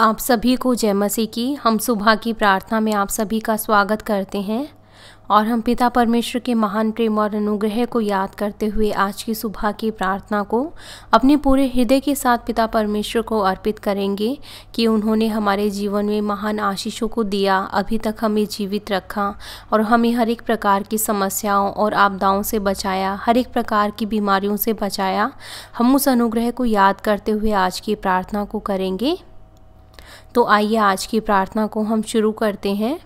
आप सभी को जय मसीह की हम सुबह की प्रार्थना में आप सभी का स्वागत करते हैं और हम पिता परमेश्वर के महान प्रेम और अनुग्रह को याद करते हुए आज की सुबह की प्रार्थना को अपने पूरे हृदय के साथ पिता परमेश्वर को अर्पित करेंगे कि उन्होंने हमारे जीवन में महान आशीषों को दिया अभी तक हमें जीवित रखा और हमें हर एक प्रकार की समस्याओं और आपदाओं से बचाया हर एक प्रकार की बीमारियों से बचाया हम उस अनुग्रह को याद करते हुए आज की प्रार्थना को करेंगे तो आइए आज की प्रार्थना को हम शुरू करते हैं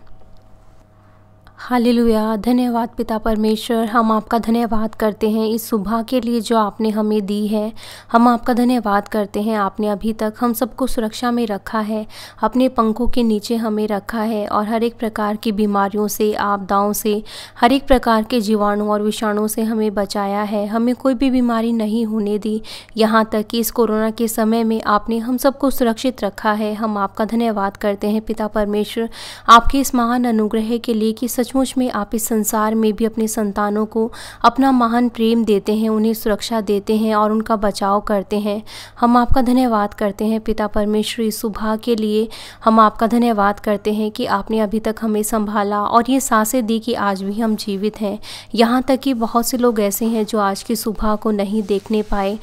हालेलुया धन्यवाद पिता परमेश्वर हम आपका धन्यवाद करते हैं इस सुबह के लिए जो आपने हमें दी है हम आपका धन्यवाद करते हैं आपने अभी तक हम सबको सुरक्षा में रखा है अपने पंखों के नीचे हमें रखा है और हर एक प्रकार की बीमारियों से आपदाओं से हर एक प्रकार के जीवाणु और विषाणुओं से हमें बचाया है हमें कोई भी बीमारी नहीं होने दी यहाँ तक कि इस कोरोना के समय में आपने हम सबको सुरक्षित रखा है हम आपका धन्यवाद करते हैं पिता परमेश्वर आपके इस महान अनुग्रह के लिए कि सच सचमुच में आप इस संसार में भी अपने संतानों को अपना महान प्रेम देते हैं उन्हें सुरक्षा देते हैं और उनका बचाव करते हैं हम आपका धन्यवाद करते हैं पिता परमेश्वर इस सुबह के लिए हम आपका धन्यवाद करते हैं कि आपने अभी तक हमें संभाला और ये सांसें दी कि आज भी हम जीवित हैं यहाँ तक कि बहुत से लोग ऐसे हैं जो आज की सुबह को नहीं देखने पाए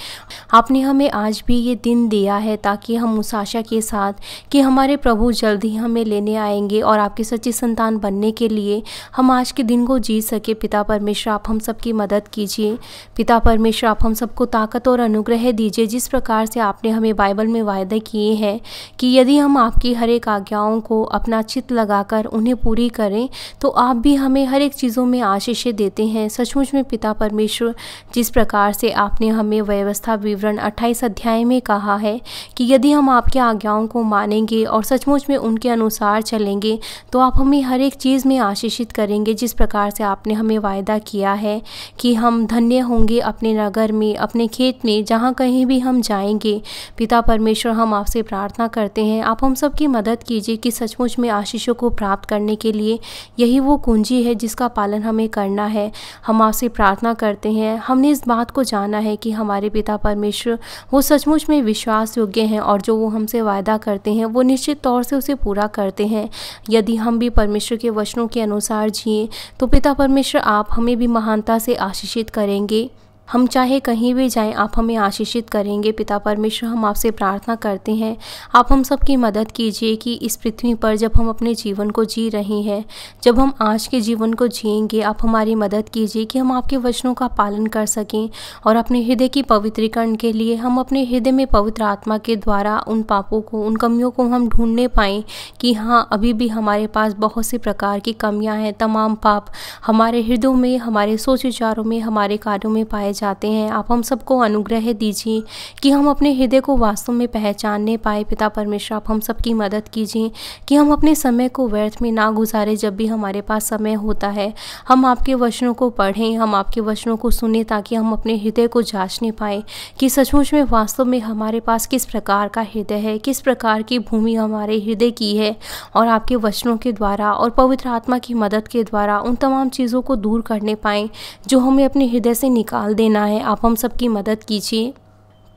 आपने हमें आज भी ये दिन दिया है ताकि हम उस आशा के साथ कि हमारे प्रभु जल्द ही हमें लेने आएंगे और आपकी सच्ची संतान बनने के लिए हम आज के दिन को जी सके पिता परमेश्वर आप हम सब की मदद कीजिए पिता परमेश्वर आप हम सबको ताकत और अनुग्रह दीजिए जिस प्रकार से आपने हमें बाइबल में वायदे किए हैं कि यदि हम आपकी हर एक आज्ञाओं को अपना चित्त लगाकर उन्हें पूरी करें तो आप भी हमें हर एक चीज़ों में आशीष देते हैं सचमुच में पिता परमेश्वर जिस प्रकार से आपने हमें व्यवस्था विवरण अट्ठाईस अध्याय में कहा है कि यदि हम आपके आज्ञाओं को मानेंगे और सचमुच में उनके अनुसार चलेंगे तो आप हमें हर एक चीज़ में आशीष प्रदर्शित करेंगे जिस प्रकार से आपने हमें वायदा किया है कि हम धन्य होंगे अपने नगर में अपने खेत में जहाँ कहीं भी हम जाएंगे पिता परमेश्वर हम आपसे प्रार्थना करते हैं आप हम सब की मदद कीजिए कि सचमुच में आशीषों को प्राप्त करने के लिए यही वो कुंजी है जिसका पालन हमें करना है हम आपसे प्रार्थना करते हैं हमने इस बात को जाना है कि हमारे पिता परमेश्वर वो सचमुच में विश्वास योग्य हैं और जो वो हमसे वायदा करते हैं वो निश्चित तौर से उसे पूरा करते हैं यदि हम भी परमेश्वर के वचनों के अनुसार अनुसार जिए तो पिता परमेश्वर आप हमें भी महानता से आशीषित करेंगे हम चाहे कहीं भी जाएं आप हमें आशीषित करेंगे पिता परमेश्वर हम आपसे प्रार्थना करते हैं आप हम सबकी मदद कीजिए कि इस पृथ्वी पर जब हम अपने जीवन को जी रहे हैं जब हम आज के जीवन को जिएंगे आप हमारी मदद कीजिए कि हम आपके वचनों का पालन कर सकें और अपने हृदय की पवित्रीकरण के लिए हम अपने हृदय में पवित्र आत्मा के द्वारा उन पापों को उन कमियों को हम ढूंढने पाएँ कि हाँ अभी भी हमारे पास बहुत से प्रकार की कमियाँ हैं तमाम पाप हमारे हृदयों में हमारे सोच विचारों में हमारे कार्यों में पाए चाहते हैं आप हम सबको अनुग्रह दीजिए कि हम अपने हृदय को वास्तव में पहचानने पाए पिता परमेश्वर आप हम सबकी मदद कीजिए कि हम अपने समय को व्यर्थ में ना गुजारें जब भी हमारे पास समय होता है हम आपके वचनों को पढ़ें हम आपके वचनों को सुने ताकि हम अपने हृदय को जांचने पाए कि सचमुच में वास्तव में हमारे पास किस प्रकार का हृदय है किस प्रकार की भूमि हमारे हृदय की है और आपके वचनों के द्वारा और पवित्र आत्मा की मदद के द्वारा उन तमाम चीज़ों को दूर करने पाएँ जो हमें अपने हृदय से निकाल देने लेना है आप हम सबकी मदद कीजिए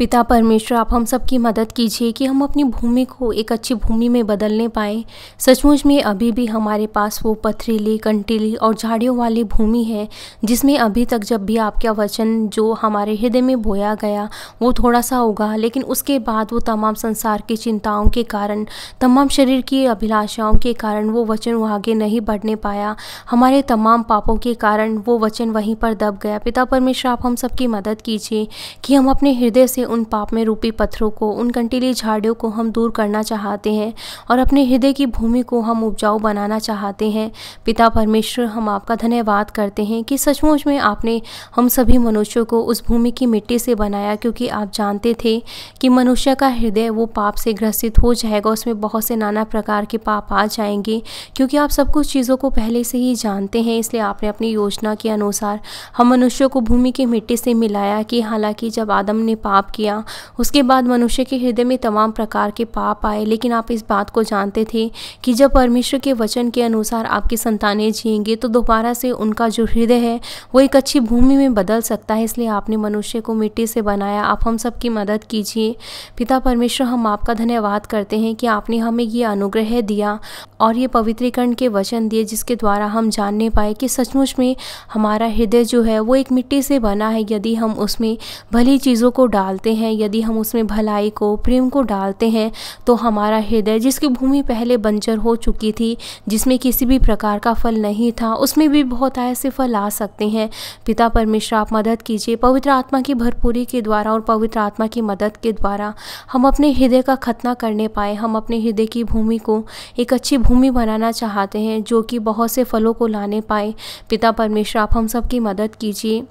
पिता परमेश्वर आप हम सब की मदद कीजिए कि हम अपनी भूमि को एक अच्छी भूमि में बदलने पाए सचमुच में अभी भी हमारे पास वो पथरीली कंटीली और झाड़ियों वाली भूमि है जिसमें अभी तक जब भी आपका वचन जो हमारे हृदय में बोया गया वो थोड़ा सा होगा लेकिन उसके बाद वो तमाम संसार की चिंताओं के कारण तमाम शरीर की अभिलाषाओं के कारण वो वचन वो आगे नहीं बढ़ने पाया हमारे तमाम पापों के कारण वो वचन वहीं पर दब गया पिता परमेश्वर आप हम सब की मदद कीजिए कि हम अपने हृदय से उन पाप में रूपी पत्थरों को उन कंटीली झाड़ियों को हम दूर करना चाहते हैं और अपने हृदय की भूमि को हम उपजाऊ बनाना चाहते हैं पिता परमेश्वर हम आपका धन्यवाद करते हैं कि सचमुच में आपने हम सभी मनुष्यों को उस भूमि की मिट्टी से बनाया क्योंकि आप जानते थे कि मनुष्य का हृदय वो पाप से ग्रसित हो जाएगा उसमें बहुत से नाना प्रकार के पाप आ जाएंगे क्योंकि आप सब कुछ चीज़ों को पहले से ही जानते हैं इसलिए आपने अपनी योजना के अनुसार हम मनुष्यों को भूमि की मिट्टी से मिलाया कि हालांकि जब आदम ने पाप किया किया उसके बाद मनुष्य के हृदय में तमाम प्रकार के पाप आए लेकिन आप इस बात को जानते थे कि जब परमेश्वर के वचन के अनुसार आपकी संतानें जिएंगे तो दोबारा से उनका जो हृदय है वो एक अच्छी भूमि में बदल सकता है इसलिए आपने मनुष्य को मिट्टी से बनाया आप हम सबकी मदद कीजिए पिता परमेश्वर हम आपका धन्यवाद करते हैं कि आपने हमें ये अनुग्रह दिया और ये पवित्रीकरण के वचन दिए जिसके द्वारा हम जानने पाए कि सचमुच में हमारा हृदय जो है वो एक मिट्टी से बना है यदि हम उसमें भली चीज़ों को डालते डालते हैं यदि हम उसमें भलाई को प्रेम को डालते हैं तो हमारा हृदय जिसकी भूमि पहले बंजर हो चुकी थी जिसमें किसी भी प्रकार का फल नहीं था उसमें भी बहुत ऐसे फल आ सकते हैं पिता परमेश्वर आप मदद कीजिए पवित्र आत्मा की भरपूरी के द्वारा और पवित्र आत्मा की मदद के द्वारा हम अपने हृदय का खतना करने पाए हम अपने हृदय की भूमि को एक अच्छी भूमि बनाना चाहते हैं जो कि बहुत से फलों को लाने पाए पिता परमेश्वर आप हम सबकी मदद कीजिए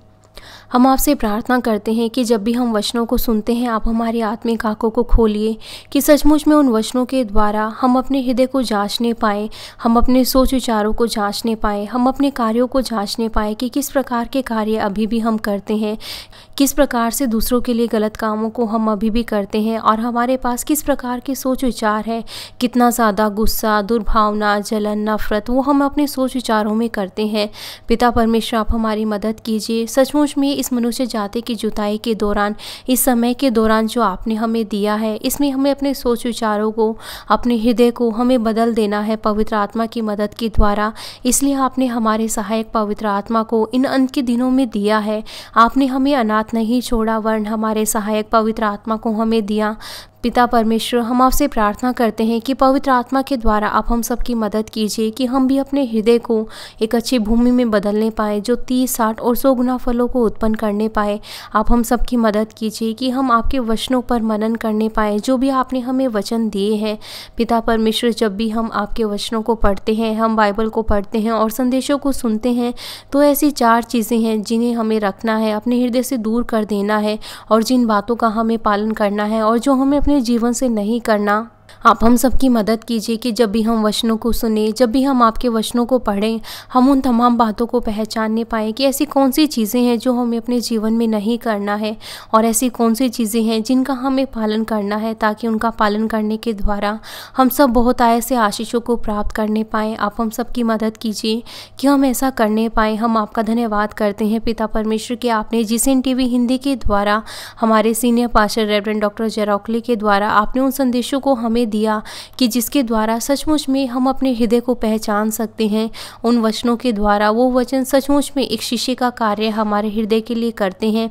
हम आपसे प्रार्थना करते हैं कि जब भी हम वचनों को सुनते हैं आप हमारी आत्मिक आंखों को खोलिए कि सचमुच में उन वचनों के द्वारा हम अपने हृदय को जांचने पाएँ हम अपने सोच विचारों को जांचने पाएँ हम अपने कार्यों को जांचने पाएँ कि किस प्रकार के कार्य अभी भी हम करते हैं किस प्रकार से दूसरों के लिए गलत कामों को हम अभी भी करते हैं और हमारे पास किस प्रकार के सोच विचार है कितना ज़्यादा गुस्सा दुर्भावना जलन नफरत वो हम अपने सोच विचारों में करते हैं पिता परमेश्वर आप हमारी मदद कीजिए सचमुच सचमुच में इस मनुष्य जाति की जुताई के दौरान इस समय के दौरान जो आपने हमें दिया है इसमें हमें अपने सोच विचारों को अपने हृदय को हमें बदल देना है पवित्र आत्मा की मदद के द्वारा इसलिए आपने हमारे सहायक पवित्र आत्मा को इन अंत के दिनों में दिया है आपने हमें अनाथ नहीं छोड़ा वर्ण हमारे सहायक पवित्र आत्मा को हमें दिया पिता परमेश्वर हम आपसे प्रार्थना करते हैं कि पवित्र आत्मा के द्वारा आप हम सबकी मदद कीजिए कि हम भी अपने हृदय को एक अच्छी भूमि में बदलने पाए जो तीस साठ और सौ गुना फलों को उत्पन्न करने पाए आप हम सबकी मदद कीजिए कि हम आपके वचनों पर मनन करने पाए जो भी आपने हमें वचन दिए हैं पिता परमेश्वर जब भी हम आपके वचनों को पढ़ते हैं हम बाइबल को पढ़ते हैं और संदेशों को सुनते हैं तो ऐसी चार चीज़ें हैं जिन्हें हमें रखना है अपने हृदय से दूर कर देना है और जिन बातों का हमें पालन करना है और जो हमें अपने अपने जीवन से नहीं करना आप हम सबकी मदद कीजिए कि जब भी हम वचनों को सुने जब भी हम आपके वचनों को पढ़ें हम उन तमाम बातों को पहचानने पाएँ कि ऐसी कौन सी चीज़ें हैं जो हमें अपने जीवन में नहीं करना है और ऐसी कौन सी चीज़ें हैं जिनका हमें पालन करना है ताकि उनका पालन करने के द्वारा हम सब बहुत आय से आशीषों को प्राप्त करने पाएँ आप हम सबकी मदद कीजिए कि हम ऐसा करने पाएँ हम आपका धन्यवाद करते हैं पिता परमेश्वर के आपने जिसन टीवी हिंदी के द्वारा हमारे सीनियर पाशर रेवरेंड डॉक्टर जेरोकली के द्वारा आपने उन संदेशों को हमें हमें दिया कि जिसके द्वारा सचमुच में हम अपने हृदय को पहचान सकते हैं उन वचनों के द्वारा वो वचन सचमुच में एक शिष्य का कार्य हमारे हृदय के लिए करते हैं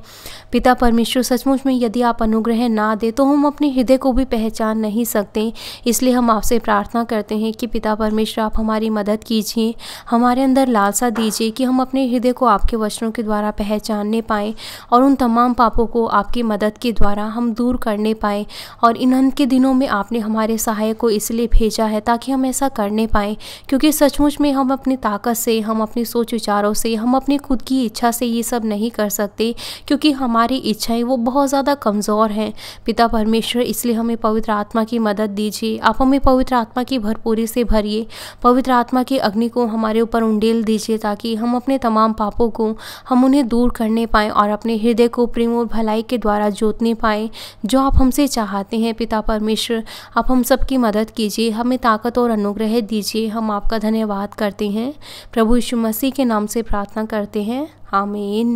पिता परमेश्वर सचमुच में यदि आप अनुग्रह ना दे तो हम अपने हृदय को भी पहचान नहीं सकते इसलिए हम आपसे प्रार्थना करते हैं कि पिता परमेश्वर आप हमारी मदद कीजिए हमारे अंदर लालसा दीजिए कि हम अपने हृदय को आपके वचनों के द्वारा पहचानने पाएँ और उन तमाम पापों को आपकी मदद के द्वारा हम दूर करने पाएँ और इन अंत के दिनों में आपने हमारे हमारे सहायक को इसलिए भेजा है ताकि हम ऐसा करने पाएँ क्योंकि सचमुच में हम अपनी ताकत से हम अपनी सोच विचारों से हम अपनी खुद की इच्छा से ये सब नहीं कर सकते क्योंकि हमारी इच्छाएं वो बहुत ज़्यादा कमज़ोर हैं पिता परमेश्वर इसलिए हमें पवित्र आत्मा की मदद दीजिए आप हमें पवित्र आत्मा की भरपूरी से भरिए पवित्र आत्मा की अग्नि को हमारे ऊपर उंडेल दीजिए ताकि हम अपने तमाम पापों को हम उन्हें दूर करने पाएँ और अपने हृदय को प्रेम और भलाई के द्वारा जोतने पाएँ जो आप हमसे चाहते हैं पिता परमेश्वर आप हम सबकी मदद कीजिए हमें ताकत और अनुग्रह दीजिए हम आपका धन्यवाद करते हैं प्रभु यीशु मसीह के नाम से प्रार्थना करते हैं आमीन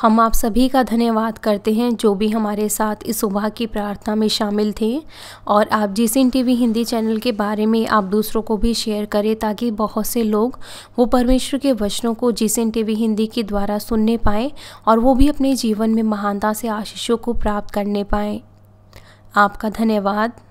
हम आप सभी का धन्यवाद करते हैं जो भी हमारे साथ इस सुबह की प्रार्थना में शामिल थे और आप टी वी हिंदी चैनल के बारे में आप दूसरों को भी शेयर करें ताकि बहुत से लोग वो परमेश्वर के वचनों को टी वी हिंदी के द्वारा सुनने पाएँ और वो भी अपने जीवन में महानता से आशीषों को प्राप्त करने पाएँ आपका धन्यवाद